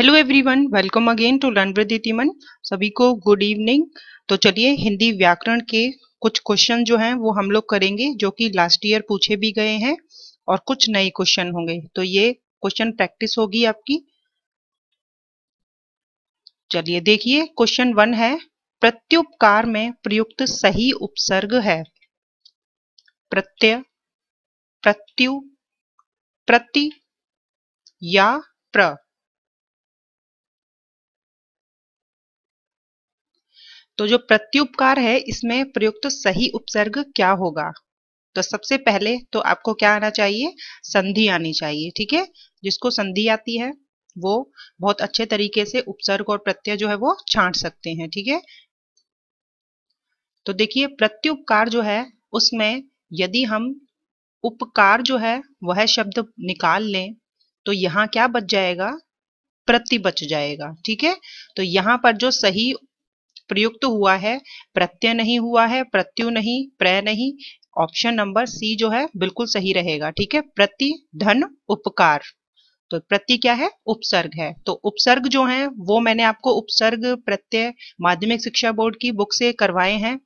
hello everyone welcome again to learn with सभी को good evening तो चलिए हिंदी व्याकरण के कुछ क्वेश्चन जो हैं वो हम लोग करेंगे जो कि लास्ट ईयर पूछे भी गए हैं और कुछ नए क्वेश्चन होंगे तो ये क्वेश्चन प्रैक्टिस होगी आपकी चलिए देखिए क्वेश्चन वन है प्रत्युपकार में प्रयुक्त सही उपसर्ग है प्रत्यय प्रत्यु प्रति या प्र तो जो प्रत्युपकार है इसमें प्रयुक्त सही उपसर्ग क्या होगा तो सबसे पहले तो आपको क्या आना चाहिए संधि आनी चाहिए ठीक है जिसको संधि आती है वो बहुत अच्छे तरीके से उपसर्ग और प्रत्यय जो है वो छांट सकते हैं ठीक है तो देखिए प्रत्युपकार जो है उसमें यदि हम उपकार जो है वह शब्द निकाल लें तो यहां क्या बच जाएगा प्रति बच जाएगा ठीक है तो यहाँ पर जो सही प्रयुक्त हुआ है प्रत्यय नहीं हुआ है प्रत्यु नहीं प्रय नहीं ऑप्शन नंबर सी जो है बिल्कुल सही रहेगा ठीक है प्रति धन उपकार तो प्रति क्या है उपसर्ग है तो उपसर्ग जो है वो मैंने आपको उपसर्ग प्रत्यय माध्यमिक शिक्षा बोर्ड की बुक से करवाए हैं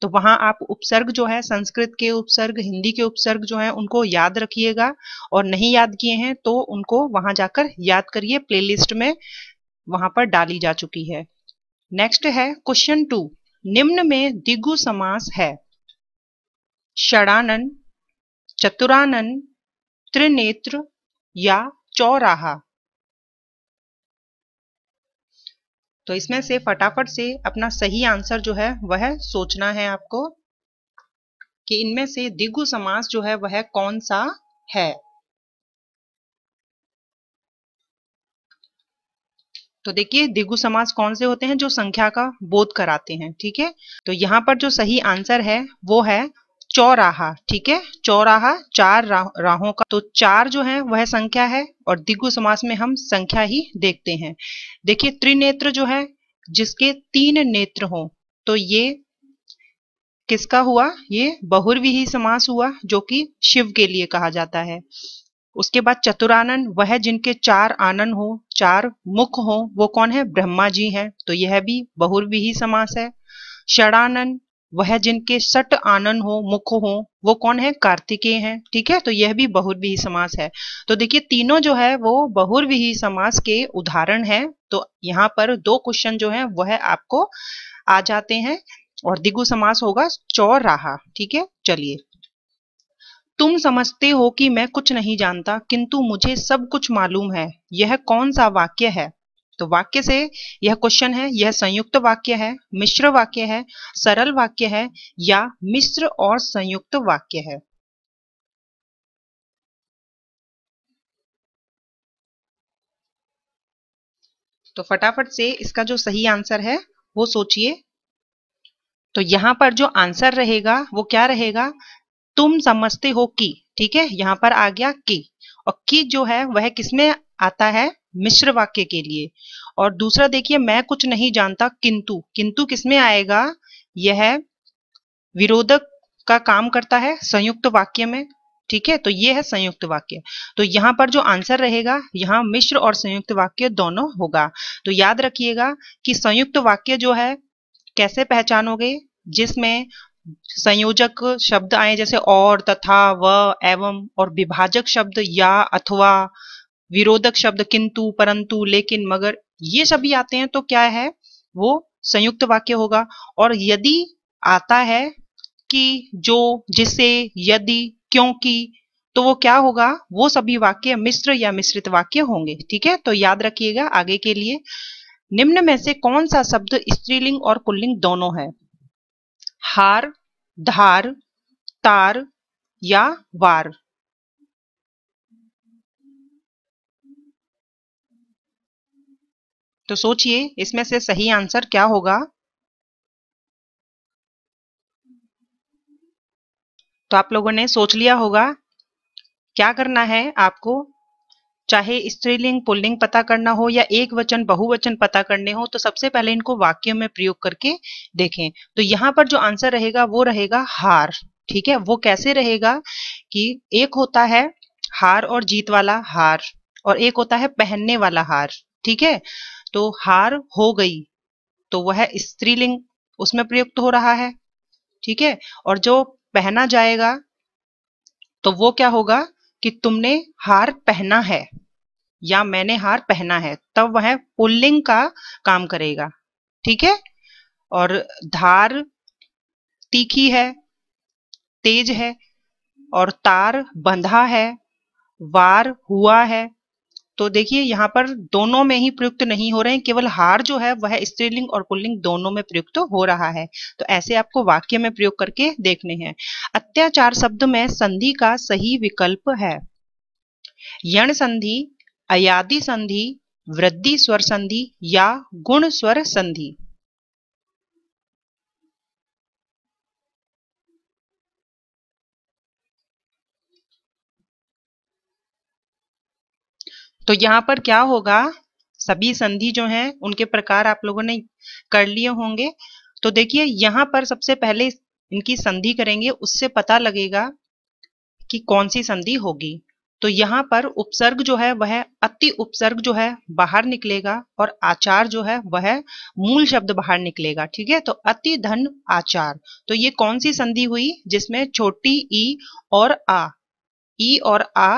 तो वहां आप उपसर्ग जो है संस्कृत के उपसर्ग हिंदी के उपसर्ग जो है उनको याद रखिएगा और नहीं याद किए हैं तो उनको वहां जाकर याद करिए प्लेलिस्ट में वहां पर डाली जा चुकी है नेक्स्ट है क्वेश्चन टू निम्न में दिगु समास है षडानन चतुरानन त्रिनेत्र या चौराहा तो इसमें से फटाफट से अपना सही आंसर जो है वह सोचना है आपको कि इनमें से दिगु समास जो है वह कौन सा है तो देखिए दिगु समास कौन से होते हैं जो संख्या का बोध कराते हैं ठीक है तो यहाँ पर जो सही आंसर है वो है चौराहा ठीक है चौराहा चार राहों का तो चार जो है वह संख्या है और दिगु समास में हम संख्या ही देखते हैं देखिए त्रिनेत्र जो है जिसके तीन नेत्र हो तो ये किसका हुआ ये बहुर्विही समास हुआ जो कि शिव के लिए कहा जाता है उसके बाद चतुरानन वह जिनके चार आनन हो चार मुख हो वो कौन है ब्रह्मा जी हैं तो यह भी बहुर्विही समास है षडानन वह जिनके सट आनन हो मुख हो वो कौन है कार्तिकेय हैं ठीक है तो यह भी बहुर्विही समास है तो देखिए तीनों जो है वो बहुर्विही समास के उदाहरण हैं तो यहाँ पर दो क्वेश्चन जो है वह आपको आ जाते हैं और दिगु समास होगा चौराहा ठीक है चलिए तुम समझते हो कि मैं कुछ नहीं जानता किंतु मुझे सब कुछ मालूम है यह कौन सा वाक्य है तो वाक्य से यह क्वेश्चन है यह संयुक्त वाक्य है मिश्र वाक्य है सरल वाक्य है या मिश्र और संयुक्त वाक्य है तो फटाफट से इसका जो सही आंसर है वो सोचिए तो यहां पर जो आंसर रहेगा वो क्या रहेगा तुम समझते हो कि ठीक है यहाँ पर आ गया कि और कि जो है वह किसमें आता है मिश्र वाक्य के लिए और दूसरा देखिए मैं कुछ नहीं जानता किंतु किंतु किसमें आएगा यह विरोधक का काम करता है संयुक्त वाक्य में ठीक है तो ये है संयुक्त वाक्य तो यहाँ पर जो आंसर रहेगा यहाँ मिश्र और संयुक्त वाक्य दोनों होगा तो याद रखिएगा कि संयुक्त वाक्य जो है कैसे पहचानोगे जिसमें संयोजक शब्द आए जैसे और तथा व एवं और विभाजक शब्द या अथवा विरोधक शब्द किंतु परंतु लेकिन मगर ये सभी आते हैं तो क्या है वो संयुक्त वाक्य होगा और यदि आता है कि जो जिसे यदि क्योंकि तो वो क्या होगा वो सभी वाक्य मिश्र या मिश्रित वाक्य होंगे ठीक है तो याद रखिएगा आगे के लिए निम्न में से कौन सा शब्द स्त्रीलिंग और पुल्लिंग दोनों है हार धार तार या वार तो सोचिए इसमें से सही आंसर क्या होगा तो आप लोगों ने सोच लिया होगा क्या करना है आपको चाहे स्त्रीलिंग पुल्लिंग पता करना हो या एक वचन बहुवचन पता करने हो तो सबसे पहले इनको वाक्यों में प्रयोग करके देखें तो यहाँ पर जो आंसर रहेगा वो रहेगा हार ठीक है वो कैसे रहेगा कि एक होता है हार और जीत वाला हार और एक होता है पहनने वाला हार ठीक है तो हार हो गई तो वह है स्त्रीलिंग उसमें प्रयुक्त हो रहा है ठीक है और जो पहना जाएगा तो वो क्या होगा कि तुमने हार पहना है या मैंने हार पहना है तब वह पुल्लिंग का काम करेगा ठीक है और धार तीखी है तेज है और तार बंधा है वार हुआ है तो देखिए यहाँ पर दोनों में ही प्रयुक्त नहीं हो रहे हैं केवल हार जो है वह स्त्रीलिंग और पुल्लिंग दोनों में प्रयुक्त हो रहा है तो ऐसे आपको वाक्य में प्रयोग करके देखने हैं अत्याचार शब्द में संधि का सही विकल्प है यण संधि अयादि संधि वृद्धि स्वर संधि या गुण स्वर संधि तो यहाँ पर क्या होगा सभी संधि जो हैं उनके प्रकार आप लोगों ने कर लिए होंगे तो देखिए यहाँ पर सबसे पहले इनकी संधि करेंगे उससे पता लगेगा कि कौन सी संधि होगी तो यहाँ पर उपसर्ग जो है वह अति उपसर्ग जो है बाहर निकलेगा और आचार जो है वह मूल शब्द बाहर निकलेगा ठीक है तो अति धन आचार तो ये कौन सी संधि हुई जिसमें छोटी ई और आ ई और आ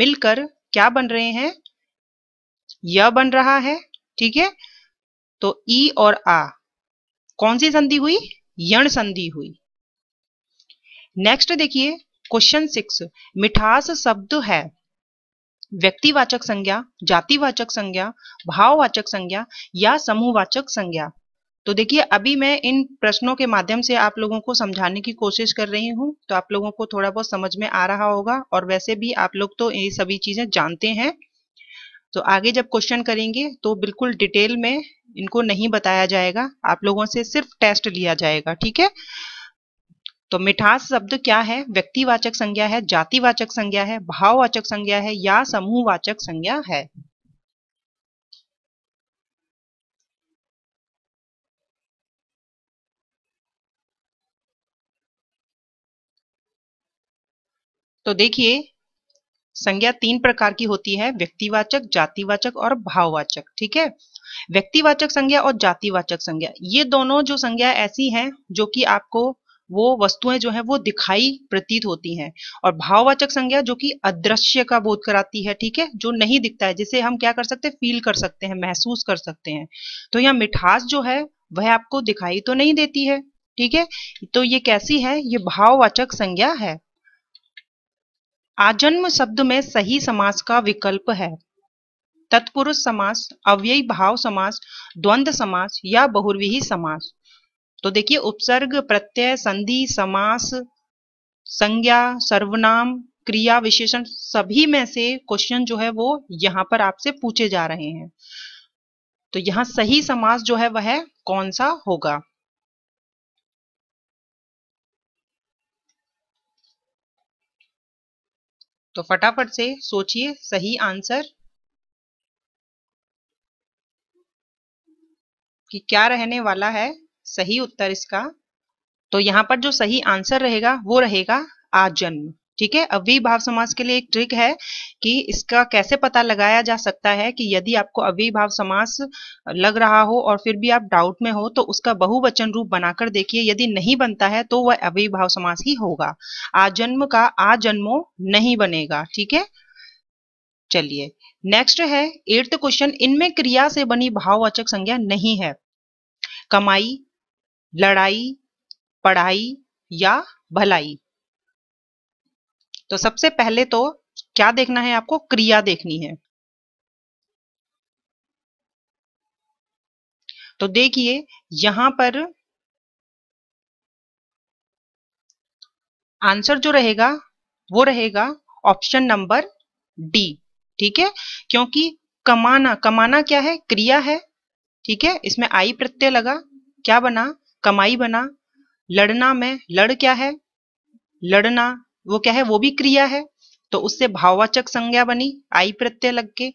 मिलकर क्या बन रहे हैं य बन रहा है ठीक है तो ई और आ कौन सी संधि हुई यण संधि हुई नेक्स्ट देखिए क्वेश्चन सिक्स मिठास शब्द है व्यक्तिवाचक संज्ञा जातिवाचक संज्ञा भाववाचक संज्ञा या समूहवाचक संज्ञा तो देखिए अभी मैं इन प्रश्नों के माध्यम से आप लोगों को समझाने की कोशिश कर रही हूँ तो आप लोगों को थोड़ा बहुत समझ में आ रहा होगा और वैसे भी आप लोग तो ये सभी चीजें जानते हैं तो आगे जब क्वेश्चन करेंगे तो बिल्कुल डिटेल में इनको नहीं बताया जाएगा आप लोगों से सिर्फ टेस्ट लिया जाएगा ठीक है तो मिठास शब्द क्या है व्यक्तिवाचक संज्ञा है जातिवाचक संज्ञा है भाववाचक संज्ञा है या समूहवाचक संज्ञा है तो देखिए संज्ञा तीन प्रकार की होती है व्यक्तिवाचक जातिवाचक और भाववाचक ठीक है व्यक्तिवाचक संज्ञा और जातिवाचक संज्ञा ये दोनों जो संज्ञा ऐसी हैं जो कि आपको वो वस्तुएं जो है वो दिखाई प्रतीत होती हैं और भाववाचक संज्ञा जो कि अदृश्य का बोध कराती है ठीक है जो नहीं दिखता है जिसे हम क्या कर सकते हैं फील कर सकते हैं महसूस कर सकते हैं तो यहाँ मिठास जो है वह आपको दिखाई तो नहीं देती है ठीक है तो ये कैसी है ये भाववाचक संज्ञा है आजन्म शब्द में सही समास का विकल्प है तत्पुरुष समास अव्ययी भाव समास द्वंद समास या बहुर्वीही समास तो देखिए उपसर्ग प्रत्यय संधि समास संज्ञा सर्वनाम क्रिया विशेषण सभी में से क्वेश्चन जो है वो यहाँ पर आपसे पूछे जा रहे हैं तो यहाँ सही समास जो है वह कौन सा होगा तो फटाफट से सोचिए सही आंसर कि क्या रहने वाला है सही उत्तर इसका तो यहां पर जो सही आंसर रहेगा वो रहेगा आजन्म ठीक है अव्ययी भाव समास के लिए एक ट्रिक है कि इसका कैसे पता लगाया जा सकता है कि यदि आपको अव्ययी भाव समास लग रहा हो और फिर भी आप डाउट में हो तो उसका बहुवचन रूप बनाकर देखिए यदि नहीं बनता है तो वह अव्ययी भाव समास ही होगा आजन्म का आजन्मो नहीं बनेगा ठीक है चलिए नेक्स्ट है एट्थ क्वेश्चन इनमें क्रिया से बनी भाववाचक संज्ञा नहीं है कमाई लड़ाई पढ़ाई या भलाई तो सबसे पहले तो क्या देखना है आपको क्रिया देखनी है तो देखिए यहां पर आंसर जो रहेगा वो रहेगा ऑप्शन नंबर डी ठीक है क्योंकि कमाना कमाना क्या है क्रिया है ठीक है इसमें आई प्रत्यय लगा क्या बना कमाई बना लड़ना में लड़ क्या है लड़ना वो क्या है वो भी क्रिया है तो उससे भाववाचक संज्ञा बनी आई प्रत्यय लग के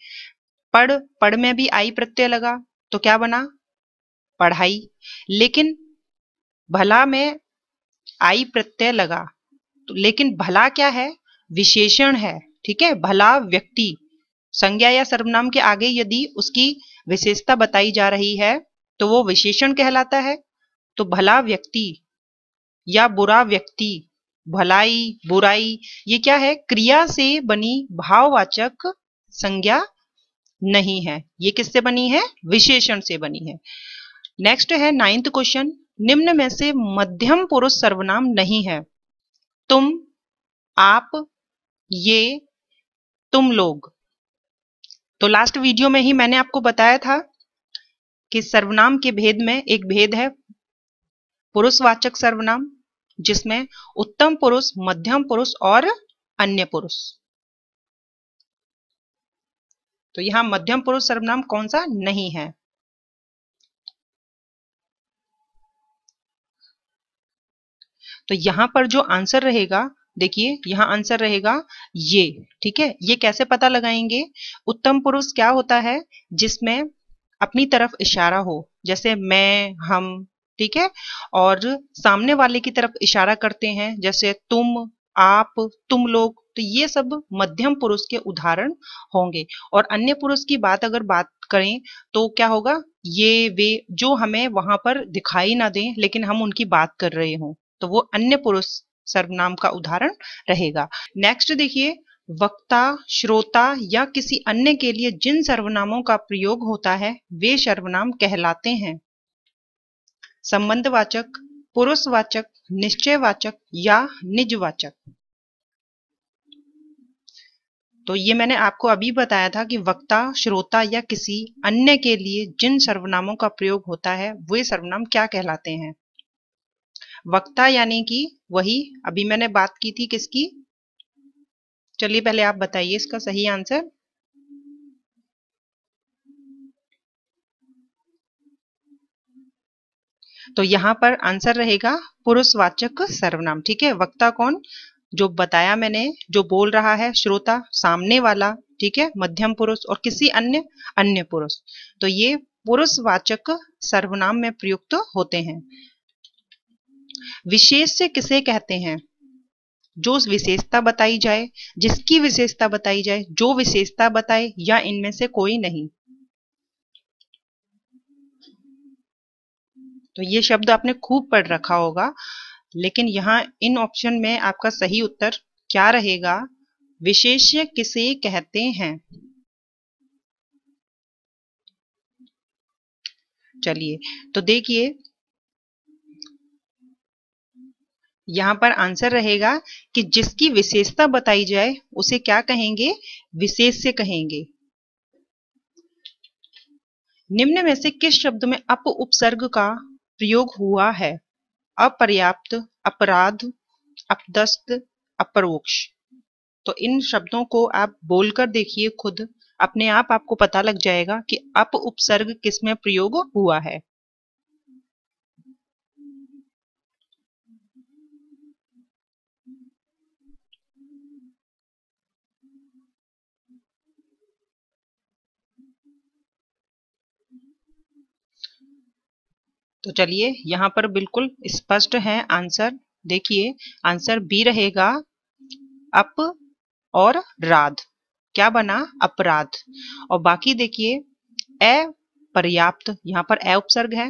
पढ़ पढ़ में भी आई प्रत्यय लगा तो क्या बना पढ़ाई लेकिन भला में आई प्रत्यय लगा तो लेकिन भला क्या है विशेषण है ठीक है भला व्यक्ति संज्ञा या सर्वनाम के आगे यदि उसकी विशेषता बताई जा रही है तो वो विशेषण कहलाता है तो भला व्यक्ति या बुरा व्यक्ति भलाई बुराई ये क्या है क्रिया से बनी भाववाचक संज्ञा नहीं है ये किससे बनी है विशेषण से बनी है नेक्स्ट है नाइन्थ क्वेश्चन निम्न में से मध्यम पुरुष सर्वनाम नहीं है तुम आप ये तुम लोग तो लास्ट वीडियो में ही मैंने आपको बताया था कि सर्वनाम के भेद में एक भेद है पुरुषवाचक सर्वनाम जिसमें उत्तम पुरुष मध्यम पुरुष और अन्य पुरुष तो यहां मध्यम पुरुष सर्वनाम कौन सा नहीं है तो यहां पर जो आंसर रहेगा देखिए यहां आंसर रहेगा ये ठीक है ये कैसे पता लगाएंगे उत्तम पुरुष क्या होता है जिसमें अपनी तरफ इशारा हो जैसे मैं हम ठीक है और सामने वाले की तरफ इशारा करते हैं जैसे तुम आप तुम लोग तो ये सब मध्यम पुरुष के उदाहरण होंगे और अन्य पुरुष की बात अगर बात करें तो क्या होगा ये वे जो हमें वहां पर दिखाई ना दें लेकिन हम उनकी बात कर रहे हों तो वो अन्य पुरुष सर्वनाम का उदाहरण रहेगा नेक्स्ट देखिए वक्ता श्रोता या किसी अन्य के लिए जिन सर्वनामों का प्रयोग होता है वे सर्वनाम कहलाते हैं संबंधवाचक पुरुषवाचक निश्चयवाचक या निजवाचक तो ये मैंने आपको अभी बताया था कि वक्ता श्रोता या किसी अन्य के लिए जिन सर्वनामों का प्रयोग होता है वे सर्वनाम क्या कहलाते हैं वक्ता यानी कि वही अभी मैंने बात की थी किसकी चलिए पहले आप बताइए इसका सही आंसर तो यहाँ पर आंसर रहेगा पुरुषवाचक सर्वनाम ठीक है वक्ता कौन जो बताया मैंने जो बोल रहा है श्रोता सामने वाला ठीक है मध्यम पुरुष और किसी अन्य अन्य पुरुष तो ये पुरुषवाचक सर्वनाम में प्रयुक्त होते हैं विशेष से किसे कहते हैं जो विशेषता बताई जाए जिसकी विशेषता बताई जाए जो विशेषता बताए या इनमें से कोई नहीं तो ये शब्द आपने खूब पढ़ रखा होगा लेकिन यहाँ इन ऑप्शन में आपका सही उत्तर क्या रहेगा विशेष्य किसे कहते हैं चलिए तो देखिए यहां पर आंसर रहेगा कि जिसकी विशेषता बताई जाए उसे क्या कहेंगे विशेष्य कहेंगे निम्न में से किस शब्द में अप उपसर्ग का प्रयोग हुआ है अपर्याप्त अपराध अपदस्त अपरोक्ष तो इन शब्दों को आप बोलकर देखिए खुद अपने आप आपको पता लग जाएगा कि अप उपसर्ग किस में प्रयोग हुआ है तो चलिए यहाँ पर बिल्कुल स्पष्ट है आंसर देखिए आंसर बी रहेगा अप और राध क्या बना अपराध और बाकी देखिए अ पर्याप्त यहाँ पर अ उपसर्ग है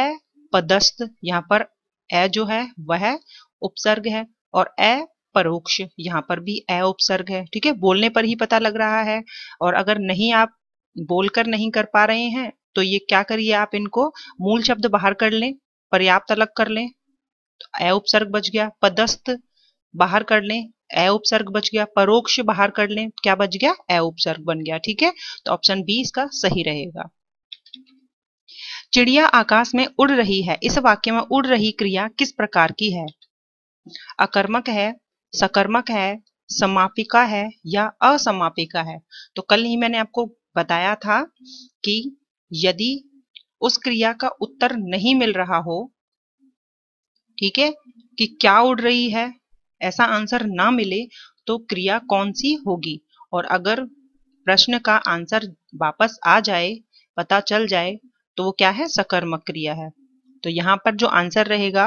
अ पदस्थ यहाँ पर अ जो है वह उपसर्ग है और अ परोक्ष यहाँ पर भी अ उपसर्ग है ठीक है बोलने पर ही पता लग रहा है और अगर नहीं आप बोलकर नहीं कर पा रहे हैं तो ये क्या करिए आप इनको मूल शब्द बाहर कर लें पर्याप्त अलग कर लें तो अ उपसर्ग बच गया पदस्थ बाहर कर लें ए उपसर्ग बच गया परोक्ष बाहर कर लें क्या बच गया अ उपसर्ग बन गया ठीक है तो ऑप्शन बी इसका सही रहेगा चिड़िया आकाश में उड़ रही है इस वाक्य में उड़ रही क्रिया किस प्रकार की है अकर्मक है सकर्मक है समापिका है या असमापिका है तो कल ही मैंने आपको बताया था कि यदि उस क्रिया का उत्तर नहीं मिल रहा हो ठीक है कि क्या उड़ रही है ऐसा आंसर ना मिले तो क्रिया कौन सी होगी और अगर प्रश्न का आंसर वापस आ जाए पता चल जाए तो वो क्या है सकर्मक क्रिया है तो यहां पर जो आंसर रहेगा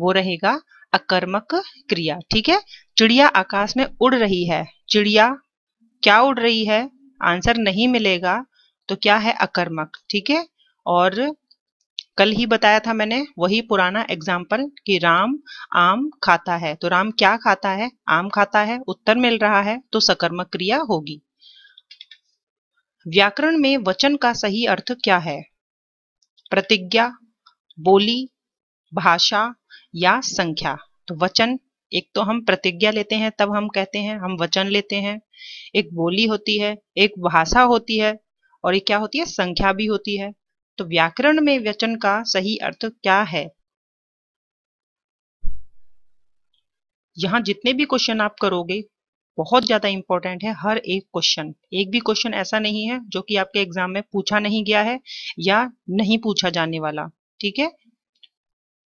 वो रहेगा अकर्मक क्रिया ठीक है चिड़िया आकाश में उड़ रही है चिड़िया क्या उड़ रही है आंसर नहीं मिलेगा तो क्या है अकर्मक ठीक है और कल ही बताया था मैंने वही पुराना एग्जाम्पल कि राम आम खाता है तो राम क्या खाता है आम खाता है उत्तर मिल रहा है तो सकर्मक क्रिया होगी व्याकरण में वचन का सही अर्थ क्या है प्रतिज्ञा बोली भाषा या संख्या तो वचन एक तो हम प्रतिज्ञा लेते हैं तब हम कहते हैं हम वचन लेते हैं एक बोली होती है एक भाषा होती है और ये क्या होती है संख्या भी होती है तो व्याकरण में वचन का सही अर्थ क्या है यहां जितने भी क्वेश्चन आप करोगे बहुत ज्यादा इंपॉर्टेंट है हर एक क्वेश्चन एक भी क्वेश्चन ऐसा नहीं है जो कि आपके एग्जाम में पूछा नहीं गया है या नहीं पूछा जाने वाला ठीक है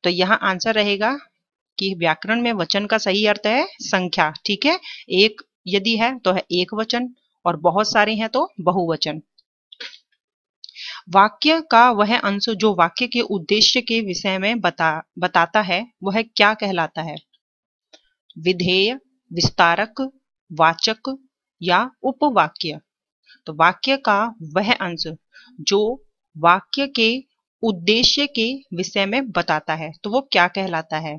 तो यहां आंसर रहेगा कि व्याकरण में वचन का सही अर्थ है संख्या ठीक है एक यदि है तो है एक वचन और बहुत सारे हैं तो बहुवचन वाक्य का वह अंश जो वाक्य के उद्देश्य के विषय में बता बताता है वह क्या कहलाता है विधेय विस्तारक वाचक या उपवाक्य तो वाक्य का वह अंश जो वाक्य के उद्देश्य के विषय में बताता है तो वो क्या कहलाता है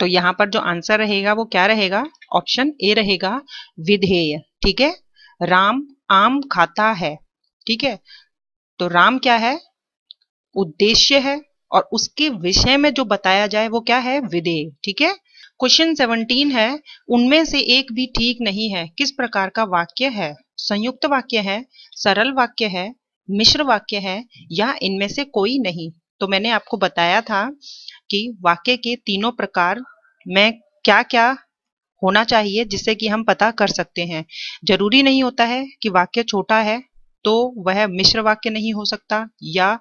तो यहाँ पर जो आंसर रहेगा वो क्या रहेगा ऑप्शन ए रहेगा विधेय ठीक है राम आम खाता है ठीक है तो राम क्या है उद्देश्य है और उसके विषय में जो बताया जाए वो क्या है विधेय ठीक है क्वेश्चन सेवनटीन है उनमें से एक भी ठीक नहीं है किस प्रकार का वाक्य है संयुक्त वाक्य है सरल वाक्य है मिश्र वाक्य है या इनमें से कोई नहीं तो मैंने आपको बताया था कि वाक्य के तीनों प्रकार में क्या क्या होना चाहिए जिससे कि हम पता कर सकते हैं जरूरी नहीं होता है कि वाक्य छोटा है तो वह मिश्र वाक्य नहीं हो सकता या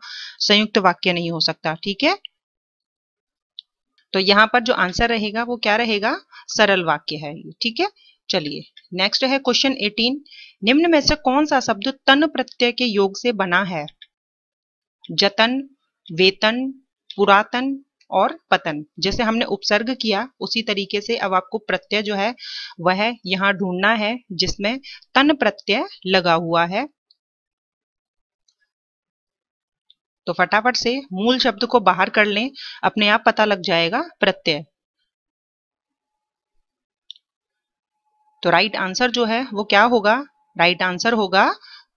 संयुक्त वाक्य नहीं हो सकता ठीक है तो यहाँ पर जो आंसर रहेगा वो क्या रहेगा सरल वाक्य है ठीक है चलिए नेक्स्ट है क्वेश्चन 18 निम्न में से कौन सा शब्द तन प्रत्यय के योग से बना है जतन वेतन पुरातन और पतन जैसे हमने उपसर्ग किया उसी तरीके से अब आपको प्रत्यय जो है वह यहाँ ढूंढना है जिसमें तन प्रत्यय लगा हुआ है तो फटाफट से मूल शब्द को बाहर कर लें अपने आप पता लग जाएगा प्रत्यय तो राइट आंसर जो है वो क्या होगा राइट आंसर होगा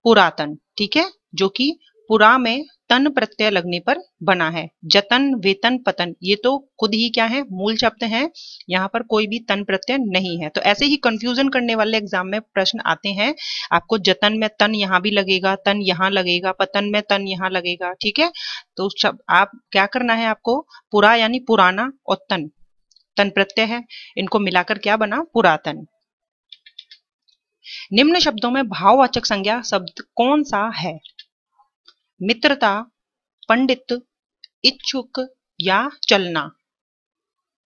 पुरातन ठीक है जो कि पुरा में तन प्रत्यय लगने पर बना है जतन वेतन पतन ये तो खुद ही क्या है मूल शब्द है यहाँ पर कोई भी तन प्रत्यय नहीं है तो ऐसे ही कंफ्यूजन करने वाले एग्जाम में प्रश्न आते हैं आपको जतन में तन यहाँ भी लगेगा तन यहाँ लगेगा पतन में तन यहाँ लगेगा ठीक है तो शब्द आप क्या करना है आपको पुरा यानी पुराना और तन तन प्रत्यय है इनको मिलाकर क्या बना पुरातन निम्न शब्दों में भाववाचक संज्ञा शब्द कौन सा है मित्रता पंडित इच्छुक या चलना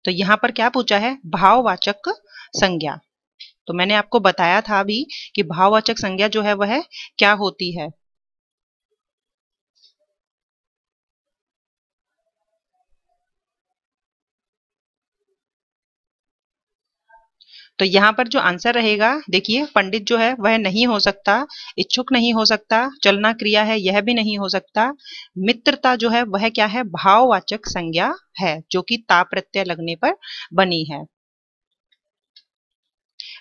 तो यहाँ पर क्या पूछा है भाववाचक संज्ञा तो मैंने आपको बताया था अभी कि भाववाचक संज्ञा जो है वह क्या होती है तो यहाँ पर जो आंसर रहेगा देखिए पंडित जो है वह नहीं हो सकता इच्छुक नहीं हो सकता चलना क्रिया है यह भी नहीं हो सकता मित्रता जो है वह क्या है भाववाचक संज्ञा है जो कि ता प्रत्यय लगने पर बनी है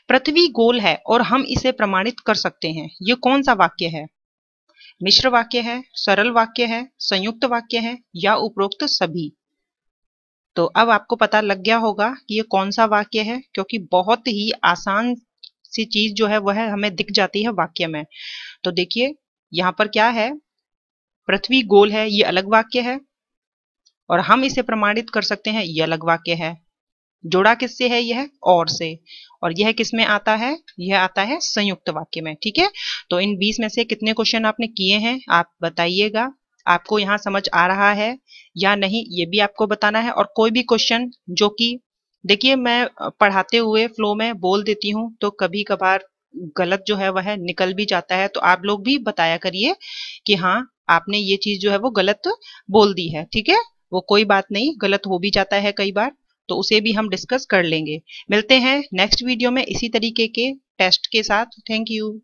पृथ्वी गोल है और हम इसे प्रमाणित कर सकते हैं ये कौन सा वाक्य है मिश्र वाक्य है सरल वाक्य है संयुक्त वाक्य है या उपरोक्त सभी तो अब आपको पता लग गया होगा कि ये कौन सा वाक्य है क्योंकि बहुत ही आसान सी चीज जो है वह हमें दिख जाती है वाक्य में तो देखिए यहाँ पर क्या है पृथ्वी गोल है ये अलग वाक्य है और हम इसे प्रमाणित कर सकते हैं यह अलग वाक्य है जोड़ा किससे है यह और से और यह किस में आता है यह आता है संयुक्त वाक्य में ठीक है तो इन बीस में से कितने क्वेश्चन आपने किए हैं आप बताइएगा आपको यहाँ समझ आ रहा है या नहीं ये भी आपको बताना है और कोई भी क्वेश्चन जो कि देखिए मैं पढ़ाते हुए फ्लो में बोल देती हूँ तो कभी कभार गलत जो है वह निकल भी जाता है तो आप लोग भी बताया करिए कि हाँ आपने ये चीज जो है वो गलत बोल दी है ठीक है वो कोई बात नहीं गलत हो भी जाता है कई बार तो उसे भी हम डिस्कस कर लेंगे मिलते हैं नेक्स्ट वीडियो में इसी तरीके के टेस्ट के साथ थैंक यू